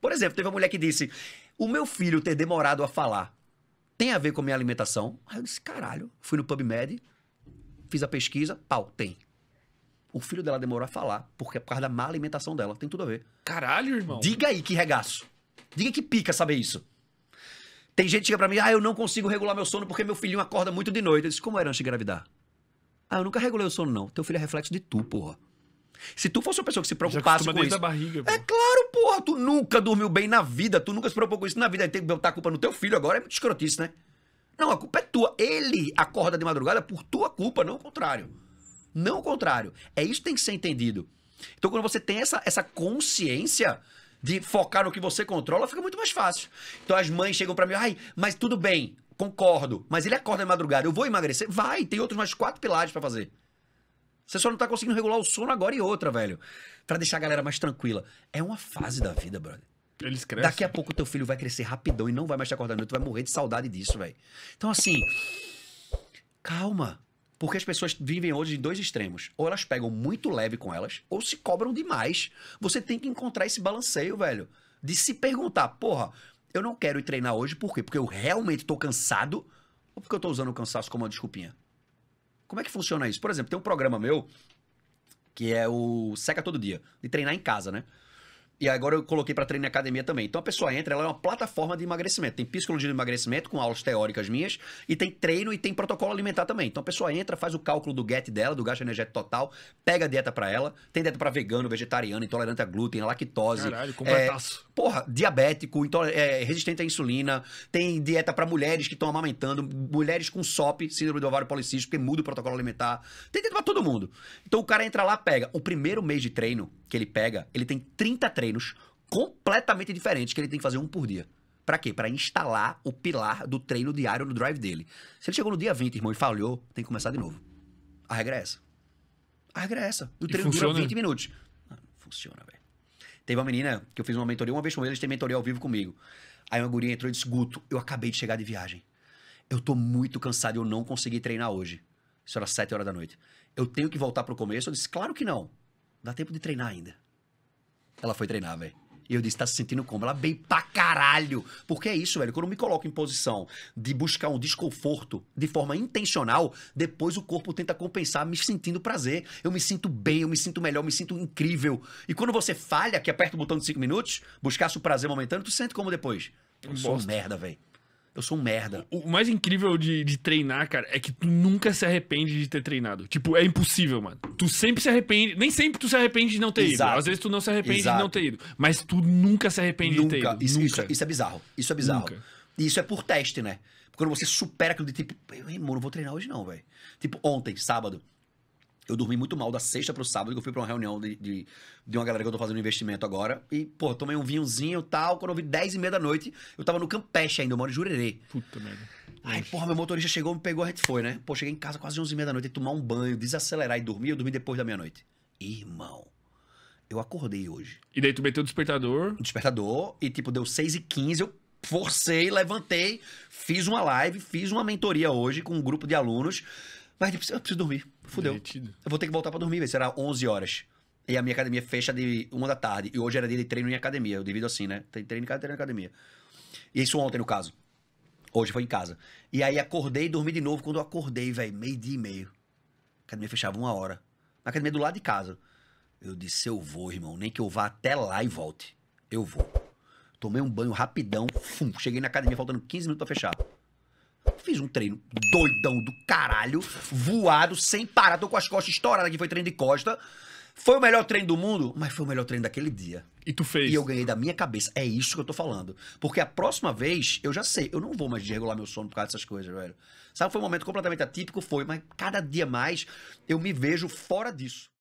Por exemplo, teve uma mulher que disse: O meu filho ter demorado a falar tem a ver com minha alimentação? Aí eu disse: Caralho, fui no PubMed, fiz a pesquisa, pau, tem. O filho dela demorou a falar porque é por causa da má alimentação dela. Tem tudo a ver. Caralho, irmão. Diga aí que regaço. Diga que pica saber isso. Tem gente que chega pra mim, ah, eu não consigo regular meu sono porque meu filhinho acorda muito de noite. Eu disse, como era antes de engravidar? Ah, eu nunca regulei o sono, não. Teu filho é reflexo de tu, porra. Se tu fosse uma pessoa que se preocupasse com isso... Da barriga, é pô. é claro, Porra, tu nunca dormiu bem na vida, tu nunca se preocupou com isso na vida. Aí tem que botar a culpa no teu filho agora, é muito escrotice, né? Não, a culpa é tua. Ele acorda de madrugada por tua culpa, não o contrário. Não o contrário. É isso que tem que ser entendido. Então, quando você tem essa, essa consciência de focar no que você controla, fica muito mais fácil. Então, as mães chegam para mim, ai, mas tudo bem, concordo, mas ele acorda de madrugada, eu vou emagrecer? Vai, tem outros mais quatro pilares para fazer. Você só não tá conseguindo regular o sono agora e outra, velho. para deixar a galera mais tranquila. É uma fase da vida, brother. Eles crescem. Daqui a pouco teu filho vai crescer rapidão e não vai mais te acordar noite. Tu vai morrer de saudade disso, velho. Então, assim. Calma. Porque as pessoas vivem hoje em dois extremos. Ou elas pegam muito leve com elas, ou se cobram demais. Você tem que encontrar esse balanceio, velho. De se perguntar, porra, eu não quero ir treinar hoje, por quê? Porque eu realmente tô cansado? Ou porque eu tô usando o cansaço como uma desculpinha? Como é que funciona isso? Por exemplo, tem um programa meu que é o Seca Todo Dia, de treinar em casa, né? E agora eu coloquei para treinar academia também. Então a pessoa entra, ela é uma plataforma de emagrecimento. Tem psicologia de emagrecimento com aulas teóricas minhas e tem treino e tem protocolo alimentar também. Então a pessoa entra, faz o cálculo do GET dela, do gasto energético total, pega a dieta para ela. Tem dieta para vegano, vegetariano, intolerante a glúten, a lactose. Caralho, completaço. É, porra, diabético, é, resistente à insulina. Tem dieta para mulheres que estão amamentando, mulheres com SOP, síndrome do ovário policístico, que muda o protocolo alimentar. Tem dieta para todo mundo. Então o cara entra lá, pega. O primeiro mês de treino que ele pega, ele tem 30 treinos treinos completamente diferentes que ele tem que fazer um por dia. Para quê? Para instalar o pilar do treino diário no drive dele. Se ele chegou no dia 20, irmão, e falhou, tem que começar de novo. A regra é essa. A regra é essa. O treino dura 20 minutos. Ah, funciona, velho. Teve uma menina que eu fiz uma mentoria, uma vez com ele eles têm mentoria ao vivo comigo. Aí uma guria entrou e disse: Guto, eu acabei de chegar de viagem. Eu tô muito cansado e eu não consegui treinar hoje. Isso era 7 horas da noite. Eu tenho que voltar pro começo? Eu disse: Claro que não. Dá tempo de treinar ainda. Ela foi treinar, velho. E eu disse, tá se sentindo como? Ela bem pra caralho. Porque é isso, velho. Quando eu me coloco em posição de buscar um desconforto de forma intencional, depois o corpo tenta compensar me sentindo prazer. Eu me sinto bem, eu me sinto melhor, eu me sinto incrível. E quando você falha, que aperta o botão de cinco minutos, buscasse o prazer momentâneo, tu sente como depois? Eu sou merda, velho eu sou um merda. O mais incrível de, de, treinar, cara, é que tu nunca se arrepende de ter treinado. Tipo, é impossível, mano. Tu sempre se arrepende. Nem sempre tu se arrepende de não ter Exato. ido. Às vezes tu não se arrepende Exato. de não ter ido. Mas tu nunca se arrepende nunca. de ter ido. Isso, nunca. Isso, isso é bizarro. Isso é bizarro. Nunca. E isso é por teste, né? Quando você supera aquilo de tipo, irmão, não vou treinar hoje não, velho. Tipo, ontem, sábado. Eu dormi muito mal da sexta pro sábado, que eu fui pra uma reunião de, de, de uma galera que eu tô fazendo investimento agora. E, pô, tomei um vinhozinho e tal. Quando eu vi 10 e meia da noite, eu tava no Campeche ainda, eu moro em Jurerê. Puta merda. Aí, porra, meu motorista chegou, me pegou, a gente foi, né? Pô, cheguei em casa quase 11 e meia da noite, tomar um banho, desacelerar e dormir. Eu dormi depois da meia-noite. Irmão, eu acordei hoje. E daí tu meteu o despertador? O despertador, e tipo, deu 6 e 15 eu forcei, levantei, fiz uma live, fiz uma mentoria hoje com um grupo de alunos mas eu preciso dormir. Fudeu. Eu vou ter que voltar pra dormir, velho. Será 11 horas. E a minha academia fecha de uma da tarde. E hoje era dia de treino em academia. Eu devido assim, né? Treino em casa, treino em academia. E isso ontem, no caso. Hoje foi em casa. E aí acordei e dormi de novo. Quando eu acordei, velho, meio dia e meio. A academia fechava uma hora. na academia do lado de casa. Eu disse, eu vou, irmão. Nem que eu vá até lá e volte. Eu vou. Tomei um banho rapidão. Fum, cheguei na academia faltando 15 minutos pra fechar. Fiz um treino doidão do caralho, voado, sem parar, tô com as costas estouradas, que foi treino de costa. Foi o melhor treino do mundo, mas foi o melhor treino daquele dia. E tu fez. E eu ganhei da minha cabeça. É isso que eu tô falando. Porque a próxima vez, eu já sei, eu não vou mais desregular meu sono por causa dessas coisas, velho. Sabe, foi um momento completamente atípico, foi, mas cada dia mais eu me vejo fora disso.